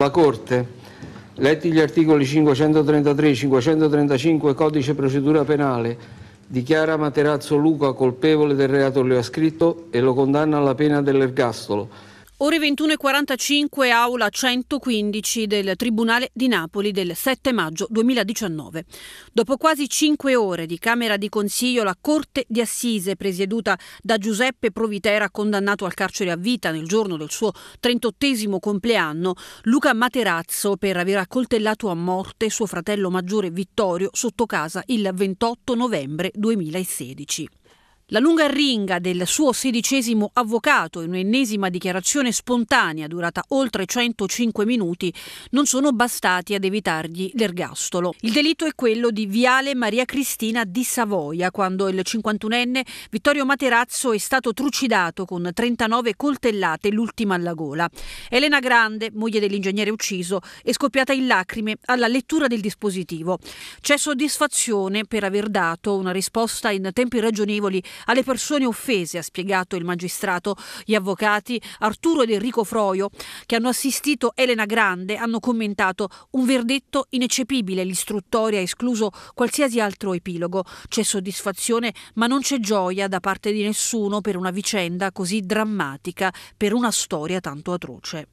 La Corte, letti gli articoli 533 e 535 Codice Procedura Penale, dichiara Materazzo Luca colpevole del reato che le ha scritto e lo condanna alla pena dell'ergastolo Ore 21.45, aula 115 del Tribunale di Napoli del 7 maggio 2019. Dopo quasi cinque ore di Camera di Consiglio, la Corte di Assise, presieduta da Giuseppe Provitera, condannato al carcere a vita nel giorno del suo 38 compleanno, Luca Materazzo per aver accoltellato a morte suo fratello maggiore Vittorio sotto casa il 28 novembre 2016. La lunga ringa del suo sedicesimo avvocato in un'ennesima dichiarazione spontanea durata oltre 105 minuti non sono bastati ad evitargli l'ergastolo. Il delitto è quello di Viale Maria Cristina di Savoia, quando il 51enne Vittorio Materazzo è stato trucidato con 39 coltellate, l'ultima alla gola. Elena Grande, moglie dell'ingegnere ucciso, è scoppiata in lacrime alla lettura del dispositivo. C'è soddisfazione per aver dato una risposta in tempi ragionevoli alle persone offese, ha spiegato il magistrato. Gli avvocati Arturo ed Enrico Froio, che hanno assistito Elena Grande, hanno commentato un verdetto ineccepibile, l'istruttoria ha escluso qualsiasi altro epilogo. C'è soddisfazione, ma non c'è gioia da parte di nessuno per una vicenda così drammatica, per una storia tanto atroce.